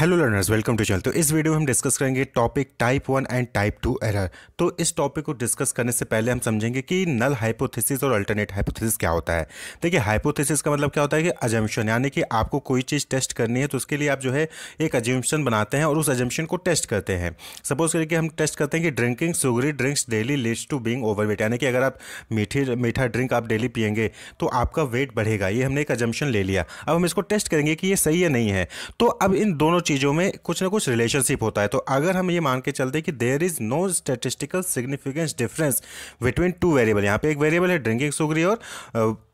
hello learners welcome to channel तो इस video में हम डिस्कस करेंगे topic type one and type two error तो इस टॉपिक को डिस्कस करने से पहले हम समझेंगे कि नल हाइपोथेसिस और अल्टरनेट हाइपोथेसिस क्या होता है देखिए हाइपोथेसिस का मतलब क्या होता है कि अजम्पशन यानी कि आपको कोई चीज़ टेस्ट करनी है तो उसके लिए आप जो है एक अजम्पशन बनाते हैं और उस अजम्पशन को टेस्ट करते हैं सपोज करिए हम टेस्ट करते हैं कि drinking sugary drinks daily leads to being over यानी कि अगर आप मीठी मीठा ड्रिंक आप डेली पियेंगे तो आपका वेट बढ़ेगा ये हमने एक अजम्पशन ले लिया अब हम इसको टेस्ट करेंगे कि ये सही है नहीं है तो अब इन दोनों चीज़ों में कुछ ना कुछ रिलेशनशिप होता है तो अगर हम ये मान के चलते कि there is no statistical significance difference between two variable यहाँ पे एक वेरिएबल है ड्रिंकिंग सुगरी और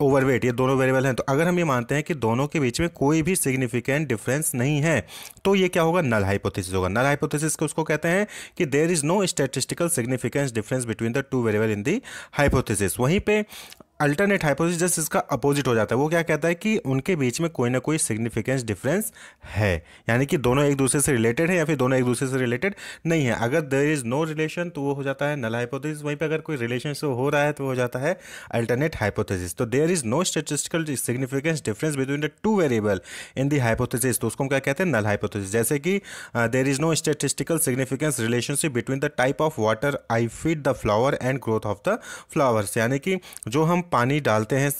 ओवरवेट uh, ये दोनों वेरिएबल हैं तो अगर हम ये मानते हैं कि दोनों के बीच में कोई भी सिग्निफिकेंट डिफरेंस नहीं है तो ये क्या होगा नल हाइपोथेसिस होगा नल हाइपोथेसिस को उसको कहते हैं कि there is no statistical significance difference between the two variable in the hypothesis वहीं पर अल्टरनेट हाइपोथेसिस जस्ट इसका अपोजिट हो जाता है वो क्या कहता है कि उनके बीच में कोई ना कोई सिग्निफिकेंस डिफरेंस है यानी कि दोनों एक दूसरे से रिलेटेड है या फिर दोनों एक दूसरे से रिलेटेड नहीं है अगर देर इज़ नो रिलेशन तो वो हो जाता है नल हाइपोथेसिस वहीं पर अगर कोई रिलेशन हो रहा है तो हो जाता है अल्टरनेट हाइपोथेसिस तो there is no statistical significance difference between the two variable in the hypothesis तो उसको हम क्या कहते हैं नल हाइपोथेसिस जैसे कि there is no statistical significance relationship between the type of water I feed the flower and growth of the flowers यानी कि जो हम पानी डालते हैं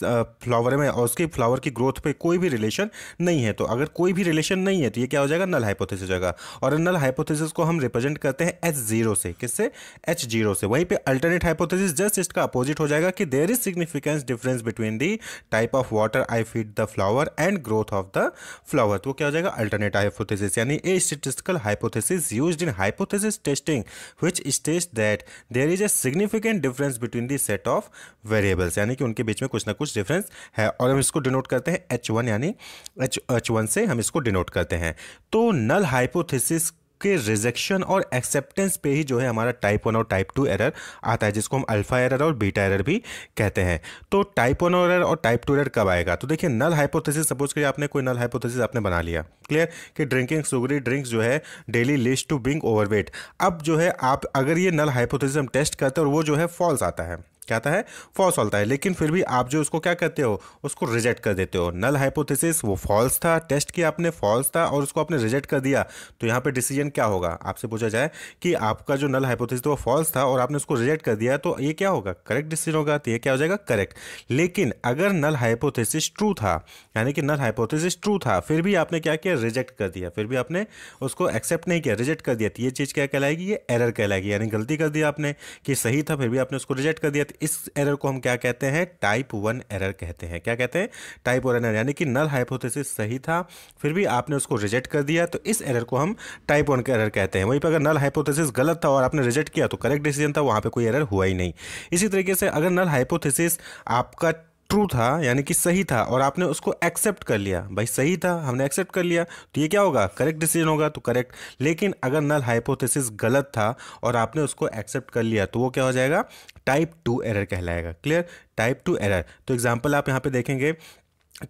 फ्लावर में और उसके फ्लावर की ग्रोथ पे कोई भी रिलेशन नहीं है तो अगर कोई भी रिलेशन नहीं है तो ये क्या हो जाएगा नल हाइपोथेसिस हो जाएगा और नल हाइपोथेसिस को हम रिप्रेजेंट करते हैं एच जीरो से किससे एच जीरो से वहीं पे अल्टरनेट हाइपोथेसिस जस्ट इसका अपोजिट हो जाएगा कि there is significance difference between the type of water I feed the flower and growth of the flower तो क्या हो जाएगा अल्टरनेट हाइपोथेसिस यानी a statistical hypothesis use in hypothesis testing which stage that there is a significant difference between the set of variables यानी यानी कि उनके बीच में कुछ ना कुछ डिफरेंस है और हम इसको डिनोट करते हैं एच वन यानी एच एच वन से हम इसको डिनोट करते हैं तो नल हाइपोथेसिस के रिजेक्शन और एक्सेप्टेंस पे ही जो है हमारा टाइप वन और टाइप टू एरर आता है जिसको हम अल्फ़ा एरर और बीटा एरर भी कहते हैं तो टाइप वन एरर और टाइप टू एरर कब आएगा तो देखिए नल हाइपोथेसिस सपोज करिए आपने कोई नल हाइपोथेसिस आपने बना लिया क्लियर कि ड्रिंकिंग सुगरी ड्रिंक्स जो है daily list to being overweight अब जो है आप अगर ये नल हाइपोथेसिस हम टेस्ट करते हैं और वो जो है फॉल्स आता है क्या आता है फॉल्स होता है लेकिन फिर भी आप जो उसको क्या करते हो उसको रिजेक्ट कर देते हो नल हाइपोथेसिस वो फॉल्स था टेस्ट किया आपने फॉल्स था और उसको आपने रिजेक्ट कर दिया तो यहाँ पर डिसीजन क्या होगा आपसे पूछा जाए कि आपका जो नल हाइपोथेसिस था वो फॉल्स था और आपने उसको रिजेक्ट कर दिया तो ये क्या होगा करेक्ट डिसीजन होगा तो ये क्या हो जाएगा करेक्ट लेकिन अगर नल हाइपोथेसिस ट्रू था यानी कि नल हाइपोथेसिस ट्रू था फिर भी आपने क्या किया रिजेक्ट कर दिया फिर भी आपने उसको एक्सेप्ट नहीं किया रिजेक्ट कर दिया तो ये चीज़ क्या कहलाएगी ये एरर कहलाएगी यानी गलती कर दिया आपने कि सही था फिर भी आपने उसको रिजेक्ट कर दिया तो इस एरर को हम क्या कहते हैं टाइप वन एरर कहते हैं क्या कहते हैं टाइप वन एरर यानी कि नल हाइपोथेसिस सही था फिर भी आपने उसको रिजेक्ट कर दिया तो इस एरर को हम टाइप वन का एरर कहते हैं वहीं पर अगर नल हाइपोथेसिस गलत था और आपने रिजेक्ट किया तो करेक्ट डिसीजन था वहाँ पर कोई एरर हुआ ही नहीं इसी तरीके से अगर नल हाइपोथेसिस आपका ट्रू था यानी कि सही था और आपने उसको एक्सेप्ट कर लिया भाई सही था हमने एक्सेप्ट कर लिया तो ये क्या होगा करेक्ट डिसीजन होगा तो करेक्ट लेकिन अगर नल हाइपोथेसिस गलत था और आपने उसको एक्सेप्ट कर लिया तो वो क्या हो जाएगा टाइप टू एरर कहलाएगा क्लियर टाइप टू एरर तो एग्जाम्पल आप यहाँ पे देखेंगे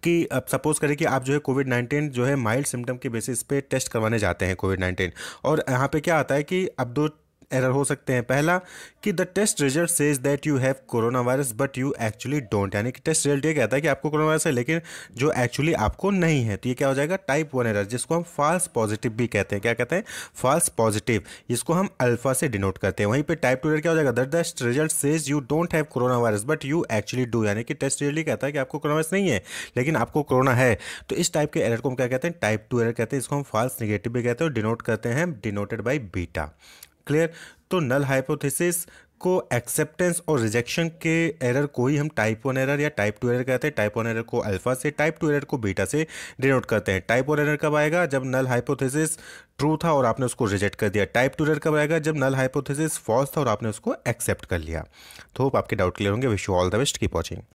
कि अब सपोज करें कि आप जो है कोविड नाइन्टीन जो है माइल्ड सिम्टम के बेसिस पे टेस्ट करवाने जाते हैं कोविड नाइन्टीन और यहाँ पे क्या आता है कि अब दो एरर हो सकते हैं पहला कि the test result says that you have corona virus but you actually don't यानी कि टेस्ट रिजल्ट ये कहता है कि आपको कोरोना वायरस है लेकिन जो एक्चुअली आपको नहीं है तो ये क्या हो जाएगा टाइप वन एरर जिसको हम फाल्स पॉजिटिव भी कहते हैं क्या कहते हैं फॉल्स पॉजिटिव जिसको हम अल्फा से डिनोट करते हैं वहीं पर टाइप टू एर क्या हो जाएगा the test result says you don't have corona virus but you actually do यानी कि टेस्ट रिजल्ट ये कहता है कि आपको कोरोना वायरस नहीं है लेकिन आपको कोरोना है तो इस टाइप के एरर को हम क्या कहते हैं टाइप टू एरर कहते हैं इसको हम फाल्स निगेटिव भी कहते हैं और डिनोट करते हैं डिनोटेड बाई बीटा क्लियर तो नल हाइपोथेसिस को एक्सेप्टेंस और रिजेक्शन के एरर को ही हम टाइप वन एरर या टाइप टू एरर कहते हैं टाइप वन एरर को अल्फा से टाइप टू एरर को बीटा से डिनोट करते हैं टाइप वन एरर कब आएगा जब नल हाइपोथेसिस ट्रू था और आपने उसको रिजेक्ट कर दिया टाइप टू एरर कब आएगा जब नल हाइपोथेसिस फॉल्स था और आपने उसको एक्सेप्ट कर लिया तो होप आपके डाउट क्लियर होंगे wish you all the best की पॉचिंग